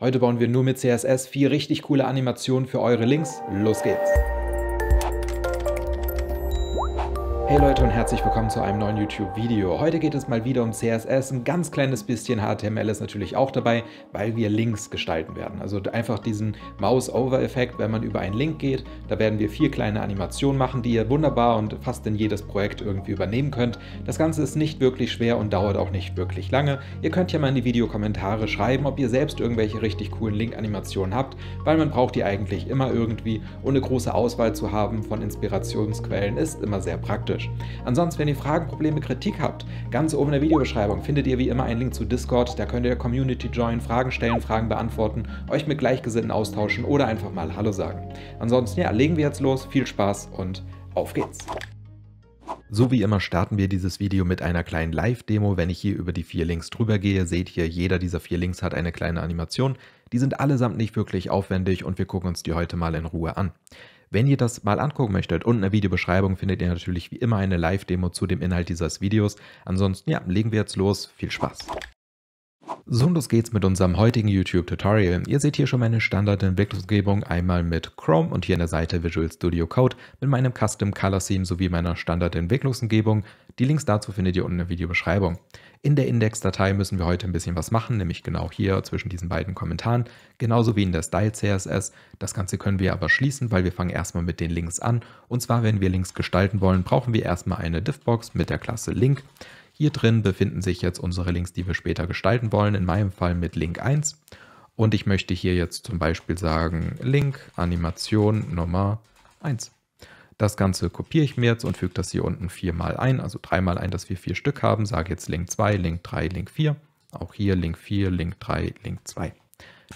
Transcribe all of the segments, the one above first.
Heute bauen wir nur mit CSS vier richtig coole Animationen für eure Links. Los geht's! Hey Leute und herzlich willkommen zu einem neuen YouTube-Video. Heute geht es mal wieder um CSS, ein ganz kleines bisschen HTML ist natürlich auch dabei, weil wir Links gestalten werden. Also einfach diesen Mouse-Over-Effekt, wenn man über einen Link geht, da werden wir vier kleine Animationen machen, die ihr wunderbar und fast in jedes Projekt irgendwie übernehmen könnt. Das Ganze ist nicht wirklich schwer und dauert auch nicht wirklich lange. Ihr könnt ja mal in die Videokommentare schreiben, ob ihr selbst irgendwelche richtig coolen Link-Animationen habt, weil man braucht die eigentlich immer irgendwie und eine große Auswahl zu haben von Inspirationsquellen ist immer sehr praktisch praktisch. Ansonsten, wenn ihr Fragen, Probleme, Kritik habt, ganz oben in der Videobeschreibung findet ihr wie immer einen Link zu Discord. Da könnt ihr Community joinen, Fragen stellen, Fragen beantworten, euch mit Gleichgesinnten austauschen oder einfach mal Hallo sagen. Ansonsten, ja, legen wir jetzt los. Viel Spaß und auf geht's! So wie immer starten wir dieses Video mit einer kleinen Live-Demo. Wenn ich hier über die vier Links drüber gehe, seht ihr, jeder dieser vier Links hat eine kleine Animation. Die sind allesamt nicht wirklich aufwendig und wir gucken uns die heute mal in Ruhe an. Wenn ihr das mal angucken möchtet, unten in der Videobeschreibung findet ihr natürlich wie immer eine Live-Demo zu dem Inhalt dieses Videos. Ansonsten, ja, legen wir jetzt los. Viel Spaß! So und los geht's mit unserem heutigen YouTube-Tutorial. Ihr seht hier schon meine Standard-Entwicklungsumgebung einmal mit Chrome und hier an der Seite Visual Studio Code mit meinem Custom Color Theme sowie meiner Standard-Entwicklungsumgebung. Die Links dazu findet ihr unten in der Videobeschreibung. In der Index-Datei müssen wir heute ein bisschen was machen, nämlich genau hier zwischen diesen beiden Kommentaren, genauso wie in der Style-CSS. Das Ganze können wir aber schließen, weil wir fangen erstmal mit den Links an. Und zwar, wenn wir Links gestalten wollen, brauchen wir erstmal eine Diffbox mit der Klasse Link. Hier drin befinden sich jetzt unsere Links, die wir später gestalten wollen, in meinem Fall mit Link 1. Und ich möchte hier jetzt zum Beispiel sagen, Link Animation Nummer 1. Das Ganze kopiere ich mir jetzt und füge das hier unten viermal ein, also dreimal ein, dass wir vier Stück haben. Sage jetzt Link 2, Link 3, Link 4. Auch hier Link 4, Link 3, Link 2.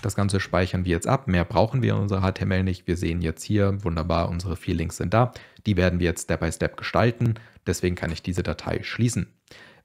Das Ganze speichern wir jetzt ab. Mehr brauchen wir in unserer HTML nicht. Wir sehen jetzt hier, wunderbar, unsere vier Links sind da. Die werden wir jetzt Step by Step gestalten. Deswegen kann ich diese Datei schließen.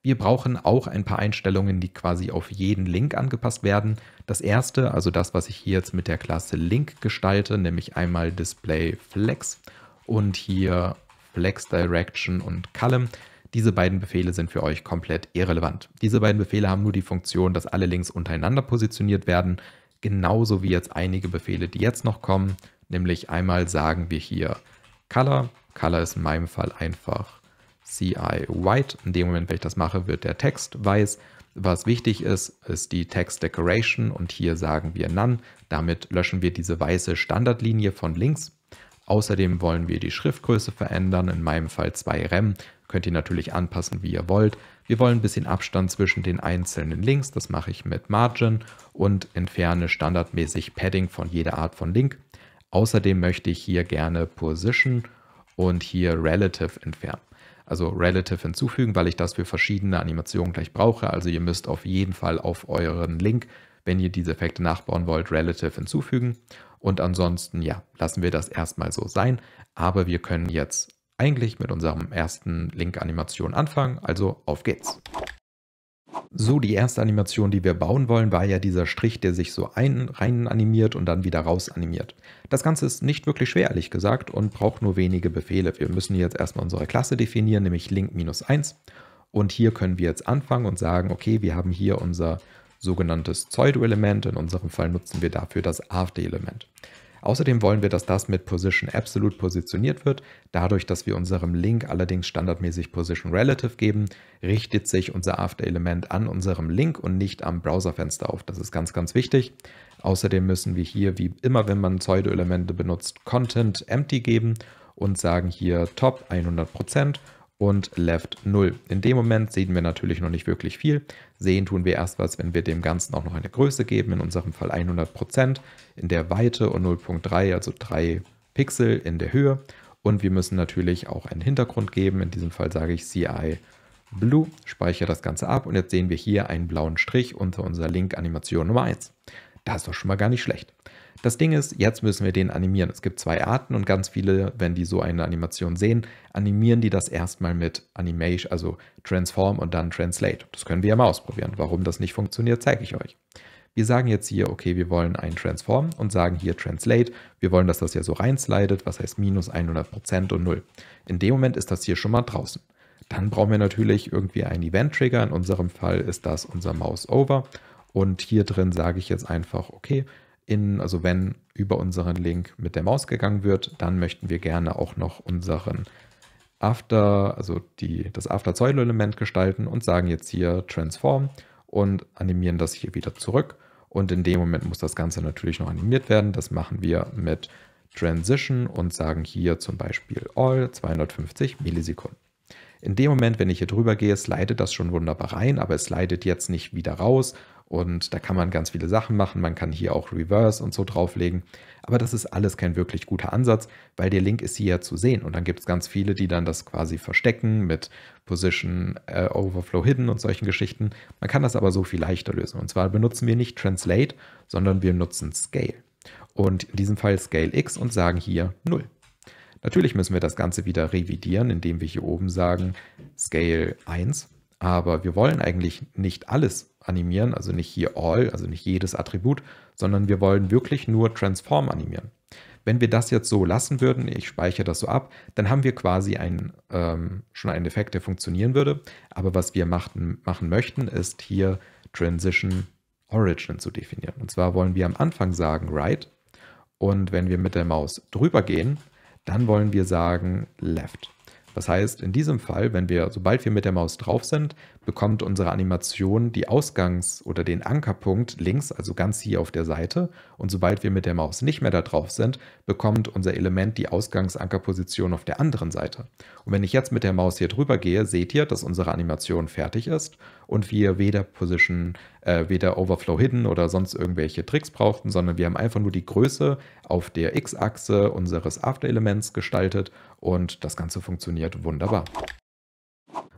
Wir brauchen auch ein paar Einstellungen, die quasi auf jeden Link angepasst werden. Das erste, also das, was ich hier jetzt mit der Klasse Link gestalte, nämlich einmal Display Flex und hier Flex Direction und Column. Diese beiden Befehle sind für euch komplett irrelevant. Diese beiden Befehle haben nur die Funktion, dass alle Links untereinander positioniert werden genauso wie jetzt einige Befehle, die jetzt noch kommen, nämlich einmal sagen wir hier Color. Color ist in meinem Fall einfach CI White. In dem Moment, wenn ich das mache, wird der Text weiß. Was wichtig ist, ist die Text Decoration und hier sagen wir None. Damit löschen wir diese weiße Standardlinie von links. Außerdem wollen wir die Schriftgröße verändern, in meinem Fall 2 Rem. Könnt ihr natürlich anpassen, wie ihr wollt. Wir wollen ein bisschen Abstand zwischen den einzelnen Links, das mache ich mit Margin und entferne standardmäßig Padding von jeder Art von Link. Außerdem möchte ich hier gerne Position und hier Relative entfernen. Also Relative hinzufügen, weil ich das für verschiedene Animationen gleich brauche. Also ihr müsst auf jeden Fall auf euren Link, wenn ihr diese Effekte nachbauen wollt, Relative hinzufügen. Und ansonsten, ja, lassen wir das erstmal so sein. Aber wir können jetzt eigentlich mit unserem ersten Link-Animation anfangen. Also auf geht's. So, die erste Animation, die wir bauen wollen, war ja dieser Strich, der sich so ein, rein animiert und dann wieder raus animiert. Das Ganze ist nicht wirklich schwer, ehrlich gesagt, und braucht nur wenige Befehle. Wir müssen jetzt erstmal unsere Klasse definieren, nämlich link-1. Und hier können wir jetzt anfangen und sagen, okay, wir haben hier unser sogenanntes Pseudo-Element. In unserem Fall nutzen wir dafür das after element Außerdem wollen wir, dass das mit Position Absolute positioniert wird. Dadurch, dass wir unserem Link allerdings standardmäßig Position Relative geben, richtet sich unser After-Element an unserem Link und nicht am Browserfenster auf. Das ist ganz, ganz wichtig. Außerdem müssen wir hier, wie immer, wenn man Pseudo-Elemente benutzt, Content Empty geben und sagen hier Top 100% und Left 0. In dem Moment sehen wir natürlich noch nicht wirklich viel. Sehen tun wir erst was, wenn wir dem Ganzen auch noch eine Größe geben, in unserem Fall 100%, in der Weite und 0.3, also 3 Pixel in der Höhe. Und wir müssen natürlich auch einen Hintergrund geben, in diesem Fall sage ich CI Blue, speichere das Ganze ab und jetzt sehen wir hier einen blauen Strich unter unserer Link Animation Nummer 1. Das ist doch schon mal gar nicht schlecht. Das Ding ist, jetzt müssen wir den animieren. Es gibt zwei Arten und ganz viele, wenn die so eine Animation sehen, animieren die das erstmal mit Animation, also Transform und dann Translate. Das können wir ja mal ausprobieren. Warum das nicht funktioniert, zeige ich euch. Wir sagen jetzt hier, okay, wir wollen ein Transform und sagen hier Translate. Wir wollen, dass das ja so reinslidet, was heißt minus 100% und 0. In dem Moment ist das hier schon mal draußen. Dann brauchen wir natürlich irgendwie einen Event-Trigger. In unserem Fall ist das unser Mouse Over. Und hier drin sage ich jetzt einfach, okay, in, also wenn über unseren Link mit der Maus gegangen wird, dann möchten wir gerne auch noch unseren After, also die, das after zeul element gestalten und sagen jetzt hier Transform und animieren das hier wieder zurück. Und in dem Moment muss das Ganze natürlich noch animiert werden. Das machen wir mit Transition und sagen hier zum Beispiel All 250 Millisekunden. In dem Moment, wenn ich hier drüber gehe, slidet das schon wunderbar rein, aber es slidet jetzt nicht wieder raus und da kann man ganz viele Sachen machen. Man kann hier auch Reverse und so drauflegen. Aber das ist alles kein wirklich guter Ansatz, weil der Link ist hier ja zu sehen. Und dann gibt es ganz viele, die dann das quasi verstecken mit Position äh, Overflow Hidden und solchen Geschichten. Man kann das aber so viel leichter lösen. Und zwar benutzen wir nicht Translate, sondern wir nutzen Scale. Und in diesem Fall Scale X und sagen hier 0. Natürlich müssen wir das Ganze wieder revidieren, indem wir hier oben sagen Scale 1. Aber wir wollen eigentlich nicht alles animieren, also nicht hier all, also nicht jedes Attribut, sondern wir wollen wirklich nur transform animieren. Wenn wir das jetzt so lassen würden, ich speichere das so ab, dann haben wir quasi ein, ähm, schon einen Effekt, der funktionieren würde. Aber was wir machen, machen möchten, ist hier Transition Origin zu definieren. Und zwar wollen wir am Anfang sagen right und wenn wir mit der Maus drüber gehen, dann wollen wir sagen left. Das heißt, in diesem Fall, wenn wir, sobald wir mit der Maus drauf sind, bekommt unsere Animation die Ausgangs- oder den Ankerpunkt links, also ganz hier auf der Seite. Und sobald wir mit der Maus nicht mehr da drauf sind, bekommt unser Element die Ausgangsankerposition auf der anderen Seite. Und wenn ich jetzt mit der Maus hier drüber gehe, seht ihr, dass unsere Animation fertig ist und wir weder Position, äh, weder Overflow Hidden oder sonst irgendwelche Tricks brauchten, sondern wir haben einfach nur die Größe auf der X-Achse unseres After-Elements gestaltet und das Ganze funktioniert wunderbar.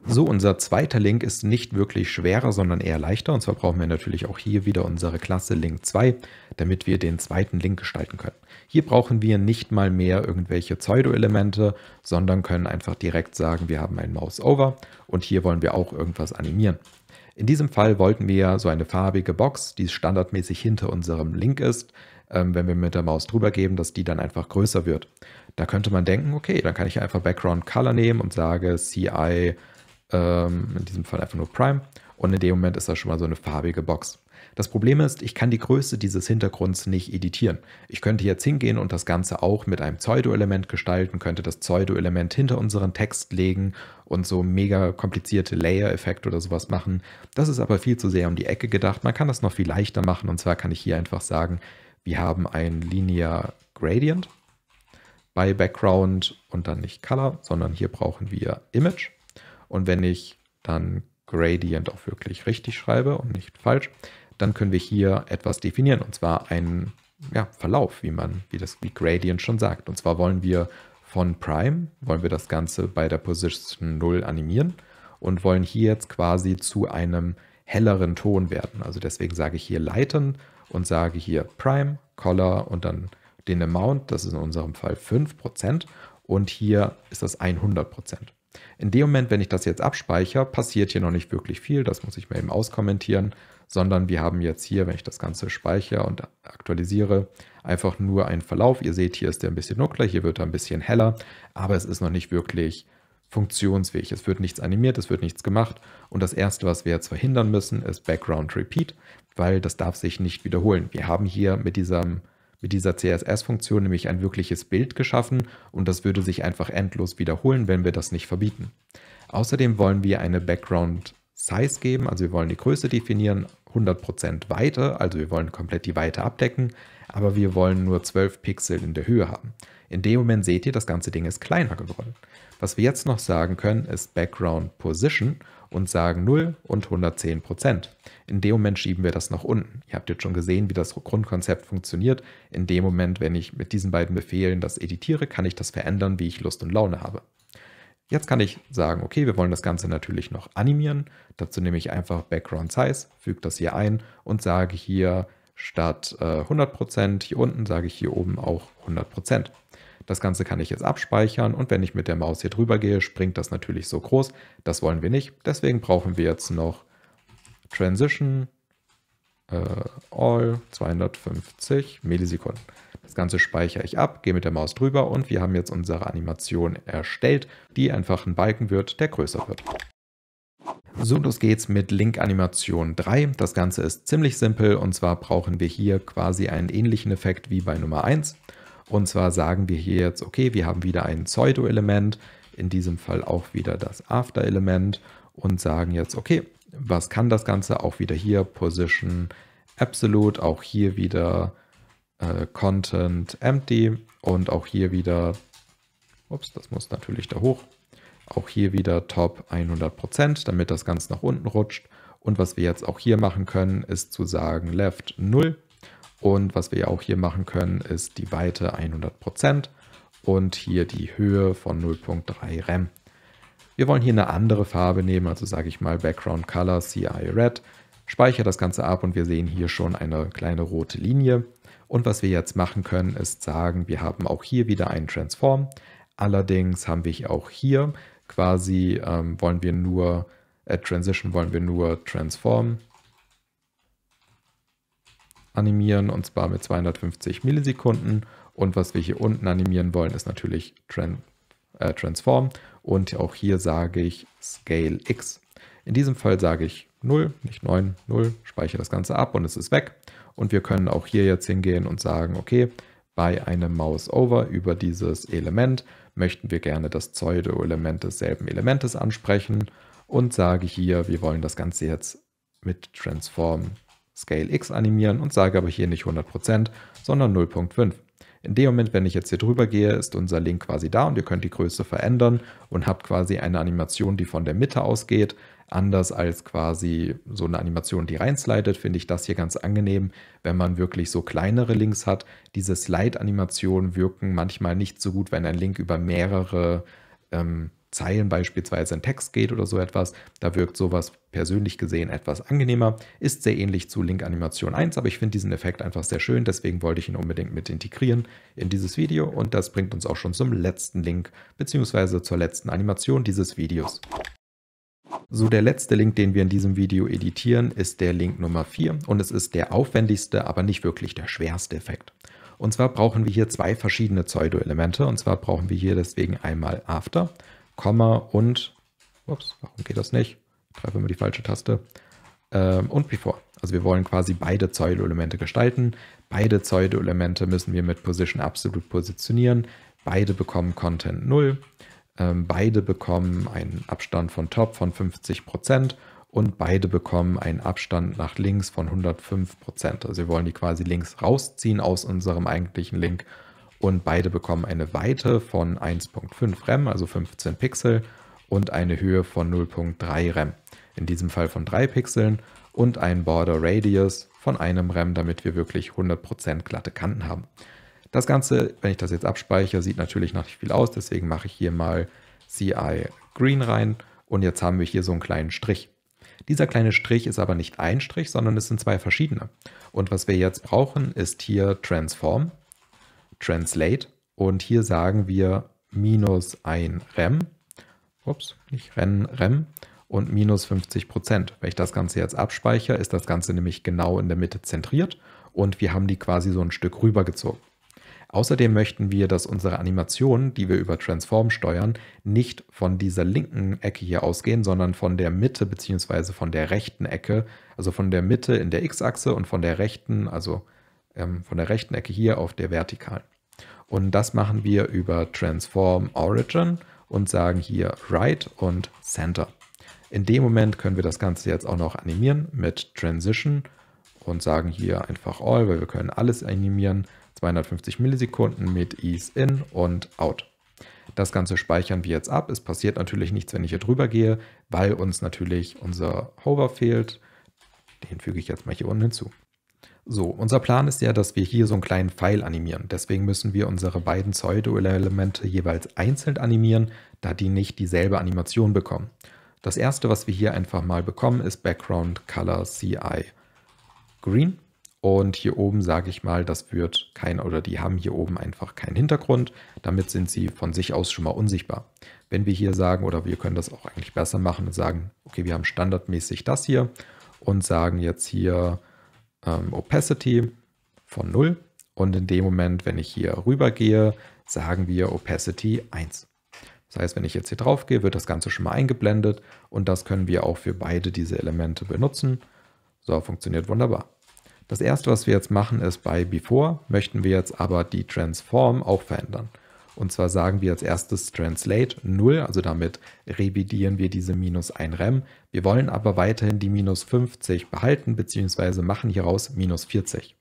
So, unser zweiter Link ist nicht wirklich schwerer, sondern eher leichter. Und zwar brauchen wir natürlich auch hier wieder unsere Klasse Link 2, damit wir den zweiten Link gestalten können. Hier brauchen wir nicht mal mehr irgendwelche Pseudo-Elemente, sondern können einfach direkt sagen, wir haben ein Mouse-Over und hier wollen wir auch irgendwas animieren. In diesem Fall wollten wir so eine farbige Box, die standardmäßig hinter unserem Link ist, ähm, wenn wir mit der Maus drüber geben, dass die dann einfach größer wird. Da könnte man denken, okay, dann kann ich einfach Background Color nehmen und sage CI, ähm, in diesem Fall einfach nur Prime. Und in dem Moment ist das schon mal so eine farbige Box. Das Problem ist, ich kann die Größe dieses Hintergrunds nicht editieren. Ich könnte jetzt hingehen und das Ganze auch mit einem Pseudo-Element gestalten, könnte das Pseudo-Element hinter unseren Text legen und so mega komplizierte Layer-Effekte oder sowas machen. Das ist aber viel zu sehr um die Ecke gedacht. Man kann das noch viel leichter machen und zwar kann ich hier einfach sagen, wir haben ein Linear Gradient bei Background und dann nicht Color, sondern hier brauchen wir Image. Und wenn ich dann Gradient auch wirklich richtig schreibe und nicht falsch, dann können wir hier etwas definieren und zwar einen ja, Verlauf, wie man, wie das wie Gradient schon sagt. Und zwar wollen wir von Prime, wollen wir das Ganze bei der Position 0 animieren und wollen hier jetzt quasi zu einem helleren Ton werden. Also deswegen sage ich hier Leiten und sage hier Prime, Color und dann den Amount, das ist in unserem Fall 5% und hier ist das 100%. In dem Moment, wenn ich das jetzt abspeichere, passiert hier noch nicht wirklich viel, das muss ich mir eben auskommentieren, sondern wir haben jetzt hier, wenn ich das Ganze speichere und aktualisiere, einfach nur einen Verlauf. Ihr seht, hier ist der ein bisschen dunkler, hier wird er ein bisschen heller, aber es ist noch nicht wirklich funktionsfähig. Es wird nichts animiert, es wird nichts gemacht und das Erste, was wir jetzt verhindern müssen, ist Background Repeat, weil das darf sich nicht wiederholen. Wir haben hier mit diesem mit dieser CSS-Funktion nämlich ein wirkliches Bild geschaffen und das würde sich einfach endlos wiederholen, wenn wir das nicht verbieten. Außerdem wollen wir eine Background Size geben, also wir wollen die Größe definieren, 100% Weite, also wir wollen komplett die Weite abdecken, aber wir wollen nur 12 Pixel in der Höhe haben. In dem Moment seht ihr, das ganze Ding ist kleiner geworden. Was wir jetzt noch sagen können, ist Background Position und sagen 0 und 110 Prozent. In dem Moment schieben wir das nach unten. Ihr habt jetzt schon gesehen, wie das Grundkonzept funktioniert. In dem Moment, wenn ich mit diesen beiden Befehlen das editiere, kann ich das verändern, wie ich Lust und Laune habe. Jetzt kann ich sagen, okay, wir wollen das Ganze natürlich noch animieren. Dazu nehme ich einfach Background Size, füge das hier ein und sage hier statt äh, 100%, hier unten sage ich hier oben auch 100%. Das Ganze kann ich jetzt abspeichern und wenn ich mit der Maus hier drüber gehe, springt das natürlich so groß. Das wollen wir nicht. Deswegen brauchen wir jetzt noch Transition äh, All 250 Millisekunden. Das Ganze speichere ich ab, gehe mit der Maus drüber und wir haben jetzt unsere Animation erstellt, die einfach ein Balken wird, der größer wird. So, los geht's mit Link-Animation 3. Das Ganze ist ziemlich simpel und zwar brauchen wir hier quasi einen ähnlichen Effekt wie bei Nummer 1. Und zwar sagen wir hier jetzt, okay, wir haben wieder ein Pseudo-Element, in diesem Fall auch wieder das After-Element und sagen jetzt, okay, was kann das Ganze? Auch wieder hier Position Absolute, auch hier wieder äh, Content Empty und auch hier wieder, ups, das muss natürlich da hoch, auch hier wieder Top 100%, damit das Ganze nach unten rutscht. Und was wir jetzt auch hier machen können, ist zu sagen Left 0 und was wir ja auch hier machen können, ist die Weite 100% und hier die Höhe von 0.3 Rem. Wir wollen hier eine andere Farbe nehmen, also sage ich mal Background Color CI Red. Speichere das Ganze ab und wir sehen hier schon eine kleine rote Linie. Und was wir jetzt machen können, ist sagen, wir haben auch hier wieder einen Transform. Allerdings haben wir auch hier quasi, ähm, wollen wir nur, äh, Transition wollen wir nur Transform animieren und zwar mit 250 Millisekunden. Und was wir hier unten animieren wollen, ist natürlich Tran äh, Transform. Und auch hier sage ich Scale X. In diesem Fall sage ich 0, nicht 9, 0, speichere das Ganze ab und es ist weg. Und wir können auch hier jetzt hingehen und sagen, okay, bei einem Mouse Over über dieses Element möchten wir gerne das Pseudo-Element desselben Elementes ansprechen und sage hier, wir wollen das Ganze jetzt mit Transform Scale X animieren und sage aber hier nicht 100%, sondern 0.5. In dem Moment, wenn ich jetzt hier drüber gehe, ist unser Link quasi da und ihr könnt die Größe verändern und habt quasi eine Animation, die von der Mitte ausgeht. Anders als quasi so eine Animation, die reinslidet, finde ich das hier ganz angenehm, wenn man wirklich so kleinere Links hat. Diese Slide-Animationen wirken manchmal nicht so gut, wenn ein Link über mehrere ähm, Zeilen beispielsweise in Text geht oder so etwas. Da wirkt sowas persönlich gesehen etwas angenehmer. Ist sehr ähnlich zu Link Animation 1, aber ich finde diesen Effekt einfach sehr schön. Deswegen wollte ich ihn unbedingt mit integrieren in dieses Video. Und das bringt uns auch schon zum letzten Link beziehungsweise zur letzten Animation dieses Videos. So, der letzte Link, den wir in diesem Video editieren, ist der Link Nummer 4 und es ist der aufwendigste, aber nicht wirklich der schwerste Effekt. Und zwar brauchen wir hier zwei verschiedene Pseudo-Elemente und zwar brauchen wir hier deswegen einmal After Komma und, ups, warum geht das nicht? Ich greife immer die falsche Taste. Ähm, und Before. Also wir wollen quasi beide Pseudo-Elemente gestalten. Beide Pseudo-Elemente müssen wir mit Position absolut positionieren. Beide bekommen Content 0. Ähm, beide bekommen einen Abstand von Top von 50% und beide bekommen einen Abstand nach links von 105%. Also wir wollen die quasi links rausziehen aus unserem eigentlichen Link und beide bekommen eine Weite von 1.5 Rem, also 15 Pixel und eine Höhe von 0.3 Rem, in diesem Fall von 3 Pixeln und ein Border Radius von einem Rem, damit wir wirklich 100% glatte Kanten haben. Das Ganze, wenn ich das jetzt abspeichere, sieht natürlich noch nicht viel aus, deswegen mache ich hier mal CI Green rein und jetzt haben wir hier so einen kleinen Strich. Dieser kleine Strich ist aber nicht ein Strich, sondern es sind zwei verschiedene. Und was wir jetzt brauchen, ist hier Transform Translate und hier sagen wir minus ein Rem, ups, nicht Ren, Rem und minus 50 Prozent. Wenn ich das Ganze jetzt abspeichere, ist das Ganze nämlich genau in der Mitte zentriert und wir haben die quasi so ein Stück rübergezogen. Außerdem möchten wir, dass unsere Animationen, die wir über Transform steuern, nicht von dieser linken Ecke hier ausgehen, sondern von der Mitte bzw. von der rechten Ecke, also von der Mitte in der x-Achse und von der rechten, also ähm, von der rechten Ecke hier auf der vertikalen. Und das machen wir über Transform Origin und sagen hier Right und Center. In dem Moment können wir das Ganze jetzt auch noch animieren mit Transition und sagen hier einfach All, weil wir können alles animieren. 250 Millisekunden mit Ease In und Out. Das Ganze speichern wir jetzt ab. Es passiert natürlich nichts, wenn ich hier drüber gehe, weil uns natürlich unser Hover fehlt. Den füge ich jetzt mal hier unten hinzu. So, unser Plan ist ja, dass wir hier so einen kleinen Pfeil animieren. Deswegen müssen wir unsere beiden Pseudo-Elemente jeweils einzeln animieren, da die nicht dieselbe Animation bekommen. Das erste, was wir hier einfach mal bekommen, ist Background Color CI Green. Und hier oben sage ich mal, das wird kein oder die haben hier oben einfach keinen Hintergrund. Damit sind sie von sich aus schon mal unsichtbar. Wenn wir hier sagen, oder wir können das auch eigentlich besser machen und sagen, okay, wir haben standardmäßig das hier und sagen jetzt hier ähm, Opacity von 0 und in dem Moment, wenn ich hier rüber gehe, sagen wir Opacity 1. Das heißt, wenn ich jetzt hier drauf gehe, wird das Ganze schon mal eingeblendet und das können wir auch für beide diese Elemente benutzen. So, funktioniert wunderbar. Das erste, was wir jetzt machen, ist bei Before, möchten wir jetzt aber die Transform auch verändern. Und zwar sagen wir als erstes Translate 0, also damit revidieren wir diese minus 1 Rem. Wir wollen aber weiterhin die minus 50 behalten, beziehungsweise machen hieraus minus 40.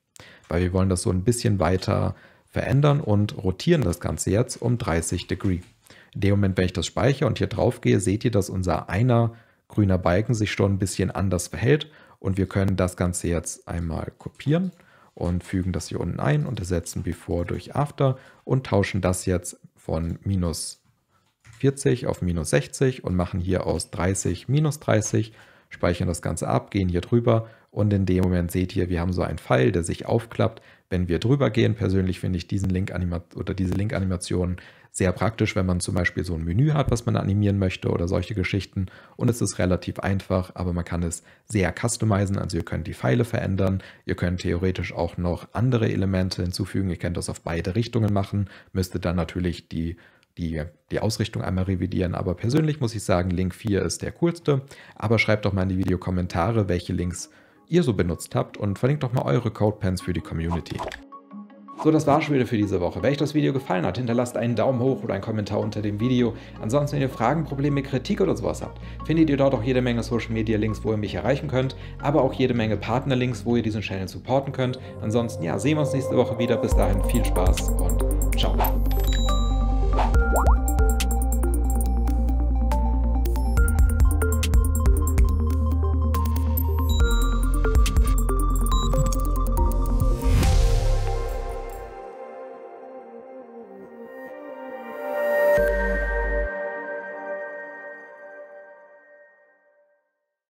Weil wir wollen das so ein bisschen weiter verändern und rotieren das Ganze jetzt um 30 Degree. In dem Moment, wenn ich das speichere und hier drauf gehe, seht ihr, dass unser einer grüner Balken sich schon ein bisschen anders verhält. Und wir können das Ganze jetzt einmal kopieren und fügen das hier unten ein und ersetzen Before durch After und tauschen das jetzt von minus 40 auf minus 60 und machen hier aus 30 minus 30, speichern das Ganze ab, gehen hier drüber und in dem Moment seht ihr, wir haben so einen Pfeil, der sich aufklappt. Wenn wir drüber gehen, persönlich finde ich diesen Link oder diese Link-Animation sehr praktisch, wenn man zum Beispiel so ein Menü hat, was man animieren möchte oder solche Geschichten. Und es ist relativ einfach, aber man kann es sehr customizen. Also ihr könnt die Pfeile verändern, ihr könnt theoretisch auch noch andere Elemente hinzufügen. Ihr könnt das auf beide Richtungen machen, müsstet dann natürlich die die, die Ausrichtung einmal revidieren. Aber persönlich muss ich sagen, Link 4 ist der coolste. Aber schreibt doch mal in die Videokommentare, welche Links ihr so benutzt habt und verlinkt doch mal eure Codepens für die Community. So, das war schon wieder für diese Woche. Wenn euch das Video gefallen hat, hinterlasst einen Daumen hoch oder einen Kommentar unter dem Video. Ansonsten, wenn ihr Fragen, Probleme, Kritik oder sowas habt, findet ihr dort auch jede Menge Social Media Links, wo ihr mich erreichen könnt, aber auch jede Menge Partnerlinks, wo ihr diesen Channel supporten könnt. Ansonsten, ja, sehen wir uns nächste Woche wieder. Bis dahin viel Spaß und ciao.